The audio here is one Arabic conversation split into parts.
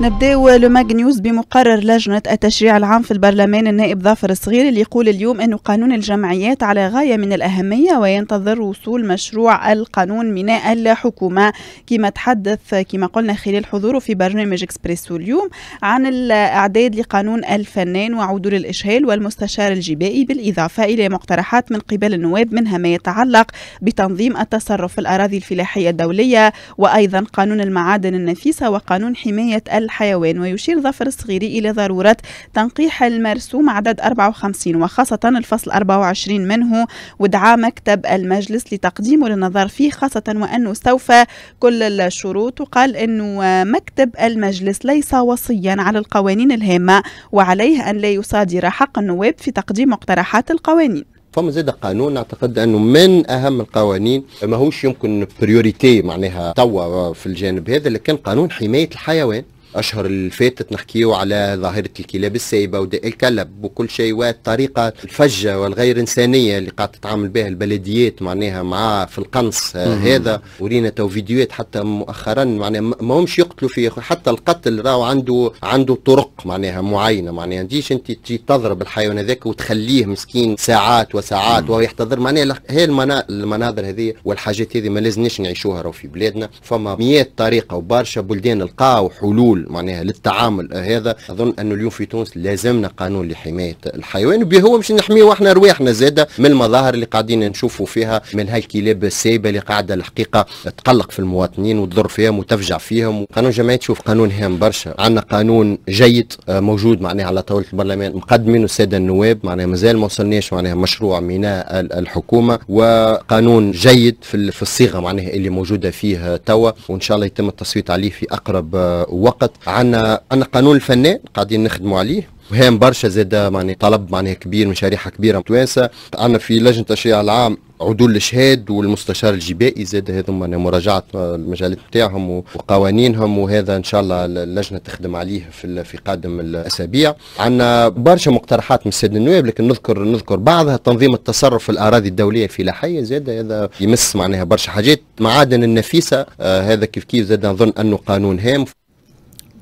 نبداو لوماج نيوز بمقرر لجنة التشريع العام في البرلمان النائب ظافر الصغير اللي يقول اليوم انه قانون الجمعيات على غاية من الأهمية وينتظر وصول مشروع القانون من الحكومة كما تحدث كما قلنا خلال حضوره في برنامج إكسبريسو اليوم عن الإعداد لقانون الفنان وعدول الإشهال والمستشار الجبائي بالإضافة إلى مقترحات من قبل النواب منها ما يتعلق بتنظيم التصرف في الأراضي الفلاحية الدولية وأيضا قانون المعادن النفيسة وقانون حماية الحيوان ويشير ظفر الصغيري إلى ضرورة تنقيح المرسوم عدد 54 وخاصة الفصل 24 منه ودعا مكتب المجلس لتقديمه للنظر فيه خاصة وأنه استوفى كل الشروط وقال أنه مكتب المجلس ليس وصيا على القوانين الهامة وعليه أن لا يصادر حق النواب في تقديم مقترحات القوانين فما زاد قانون اعتقد انه من اهم القوانين ماهوش يمكن بريوريتي معناها توا في الجانب هذا لكن قانون حمايه الحيوان الاشهر اللي فاتت نحكيو على ظاهرة الكلاب السايبة وداء الكلب وكل شيء والطريقة الفجة والغير إنسانية اللي قاعدة تتعامل بها البلديات معناها مع في القنص آه، هذا ورينا تو فيديوهات حتى مؤخرا معناها ما همش يقتلوا فيه حتى القتل راهو عنده عنده طرق معناها معينة معناها ديش أنت تجي تضرب الحيوان هذاك وتخليه مسكين ساعات وساعات وهو يحتضر معناها هي المناظر هذه والحاجات هذه ما لازمناش نعيشوها راهو في بلادنا فما مئات طريقة وبرشا بلدان لقاو حلول معناها للتعامل هذا اظن انه اليوم في تونس لازمنا قانون لحمايه الحيوان هو مش نحميه احنا رواحنا زاده من المظاهر اللي قاعدين نشوفوا فيها من هالكلاب السايبه اللي قاعده الحقيقه تقلق في المواطنين وتضر فيهم وتفجع فيهم قانون جمعيه تشوف قانون هام برشا عندنا قانون جيد آه، موجود معناها على طاوله البرلمان مقدمينه الساده النواب معناها مازال ما وصلناش معناها مشروع ميناء الحكومه وقانون جيد في الصيغه معناها اللي موجوده فيه توا وان شاء الله يتم التصويت عليه في اقرب آه، وقت عندنا عندنا قانون الفنان قاعدين نخدموا عليه وهام برشا زاد معناها طلب معناها كبير من شريحه كبيره متوانسه عندنا في لجنه التشريع العام عدول الشهاد والمستشار الجبائي زاد هذوما مراجعه المجالات نتاعهم وقوانينهم وهذا ان شاء الله اللجنه تخدم عليه في في قادم الاسابيع عندنا برشا مقترحات من السيد النواب لكن نذكر نذكر بعضها تنظيم التصرف في الاراضي الدوليه في لحيه زاد هذا يمس معناها برشا حاجات معادن النفيسه آه هذا كيف كيف زاد نظن انه قانون هام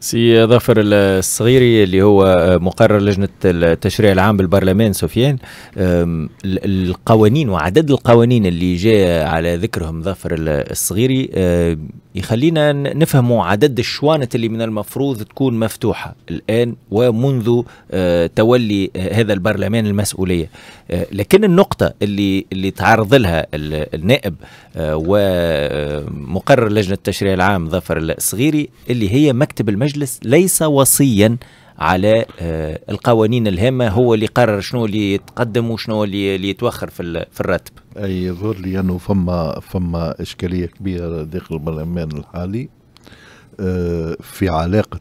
سي ظفر الصغيري اللي هو آه، مقرر لجنه التشريع العام بالبرلمان سفيان القوانين وعدد القوانين اللي جاء على ذكرهم ظفر الصغيري آه، يخلينا نفهموا عدد الشوانت اللي من المفروض تكون مفتوحه الان ومنذ آه، تولي هذا البرلمان المسؤوليه لكن النقطه اللي اللي تعرض لها النائب ومقرر لجنه التشريع العام ظفر الصغيري اللي هي مكتب المجلس المجلس ليس وصيا على آه، القوانين الهامة هو اللي قرر شنو اللي يتقدم وشنو اللي يتوخر في الراتب أي يظهر لي أنه فما فما إشكالية كبيرة داخل البرلمان الحالي آه، في علاقة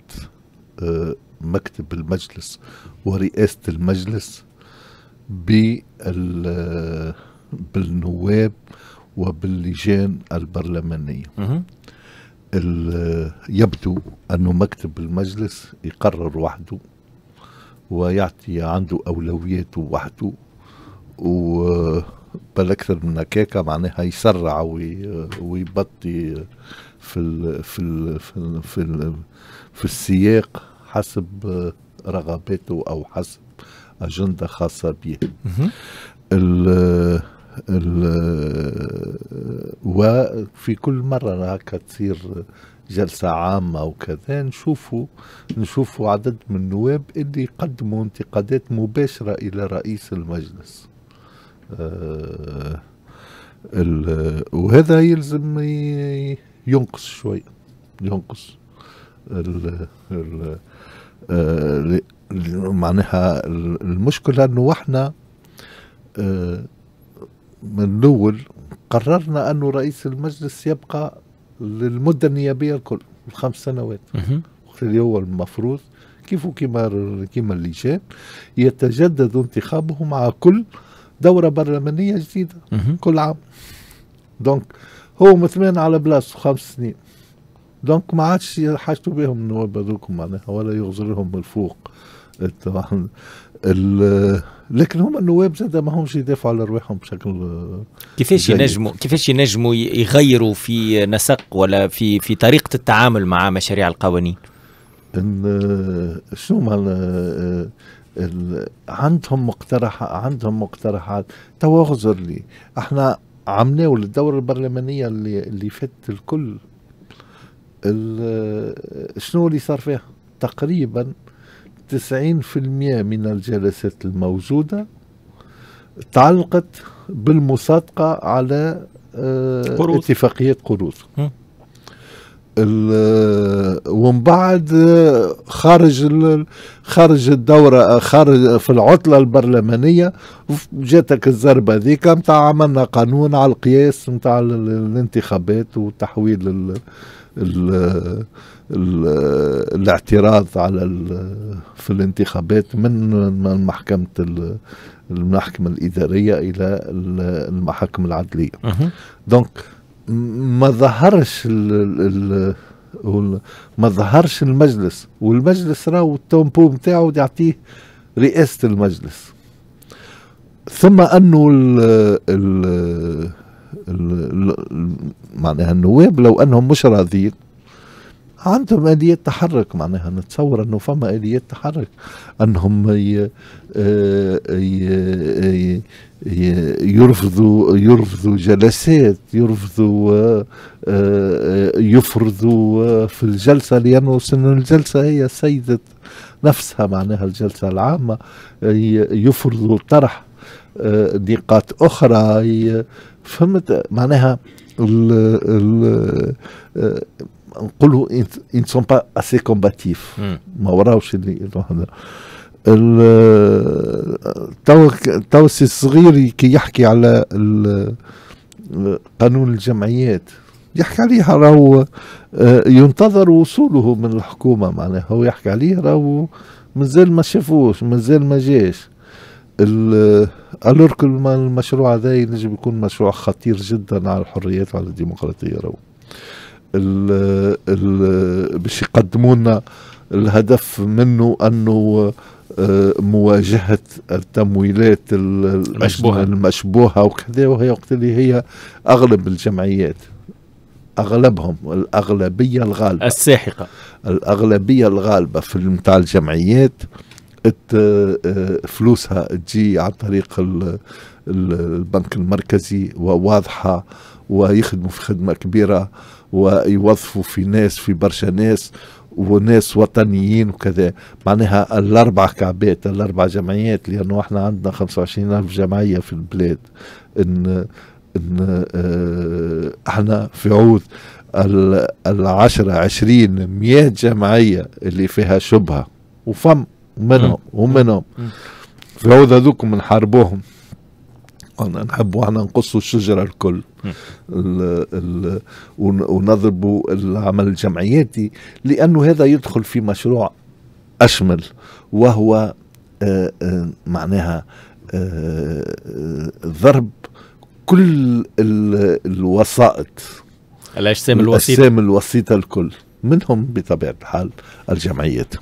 آه، مكتب المجلس ورئاسة المجلس بالنواب وباللجان البرلمانية يبدو أنه مكتب المجلس يقرر وحده ويعطي عنده أولوياته وحده وبل أكثر من هكاكا معناها يسرع ويبطي في ال في ال في ال في, ال في السياق حسب رغباته أو حسب أجندة خاصة به وفي كل مرة هكا تصير جلسة عامة وكذا نشوفوا نشوفوا عدد من النواب اللي يقدموا انتقادات مباشرة إلى رئيس المجلس آه، وهذا يلزم ينقص شوي ينقص ال ال آه، معناها المشكلة أنه احنا آه، من الأول قررنا أنه رئيس المجلس يبقى للمدة النيابية الكل الخمس سنوات اللي هو المفروض كيف كيما اللي اللجان يتجدد انتخابه مع كل دوره برلمانيه جديده كل عام دونك هو مثلين على بلاصه خمس سنين دونك ما عادش حاجته بهم النواب هذوكم معناها ولا يغزرهم الفوق طبعا لكن هم النواب زاد ما همش يدافعوا على ارواحهم بشكل آه، كيفاش ينجموا كيفاش ينجموا يغيروا في نسق ولا في في طريقه التعامل مع مشاريع القوانين؟ ان آه، شنو معنى آه، عندهم مقترح عندهم مقترحات توا اعذر لي احنا عملناه الدوره البرلمانيه اللي اللي فاتت الكل شنو اللي صار فيها؟ تقريبا 90% من الجلسات الموجودة تعلقت بالمصادقة على آه، قروض. اتفاقية قروض آه، ومن بعد آه، خارج خارج الدوره خارج في العطله البرلمانيه جاتك الزربه ذيك نتاع عملنا قانون على القياس نتاع الانتخابات وتحويل ال ال الاعتراض على في الانتخابات من محكمة المحكمة الإدارية إلى المحاكم العدلية دونك ما ظهرش الـ الـ ما ظهرش المجلس والمجلس راهو التومبو نتاعو يعطيه رئاسة المجلس ثم أنه الـ الـ معناها النواب لو أنهم مش راضيين عندهم آلية تحرك معناها نتصور أنه فما آلية تحرك أنهم ي... آه، ي... يرفضوا يرفضوا جلسات يرفضوا آه، آه، يفرضوا في الجلسة لأنه الجلسة هي سيدة نفسها معناها الجلسة العامة يفرضوا طرح نقاط أخرى فهمت معناها ال ال نقولوا ان سون با اسي كومباتيف ما وراوش هذا تو تو السي الصغير كي يحكي على قانون الجمعيات يحكي عليها راهو آه، ينتظر وصوله من الحكومه معناها هو يحكي عليه راهو مازال ما شافوش مازال ما جاش الورك المشروع هذا ينجم يكون مشروع خطير جدا على الحريات وعلى الديمقراطيه راهو باش يقدموا لنا الهدف منه انه آه، مواجهة التمويلات المشبوهة المشبوهة وكذا وهي وقت اللي هي أغلب الجمعيات أغلبهم الأغلبية الغالبة الساحقة الأغلبية الغالبة في نتاع الجمعيات آه، فلوسها تجي عن طريق البنك المركزي وواضحة ويخدموا في خدمة كبيرة ويوظفوا في ناس في برشا ناس وناس وطنيين وكذا معناها الاربع كعبات الاربع جمعيات لانه احنا عندنا 25 الف جمعيه في البلاد ان ان آه، احنا في عوض العشرة عشرين مئة جمعية اللي فيها شبهة وفم ومنهم ومنهم في عوض هذوكم نحاربوهم عنا نحبوا احنا نقصوا الشجرة الكل ال ال ونضربوا العمل الجمعياتي لأنه هذا يدخل في مشروع أشمل وهو آآ آه، آآ آه، معناها آآ آه، ضرب كل الوسائط الاجسام الوسيطه الاجسام الوسيطه الكل منهم بطبيعه الحال الجمعيات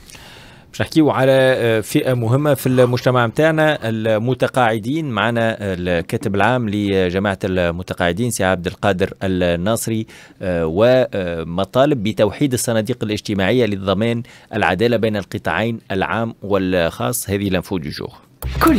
باش نحكيو على آه، فئه مهمه في المجتمع نتاعنا المتقاعدين معنا آه، الكاتب العام لجماعه المتقاعدين سي عبد القادر الناصري آه، ومطالب بتوحيد الصناديق الاجتماعيه للضمان العداله بين القطاعين العام والخاص هذه لانفو دي جور كل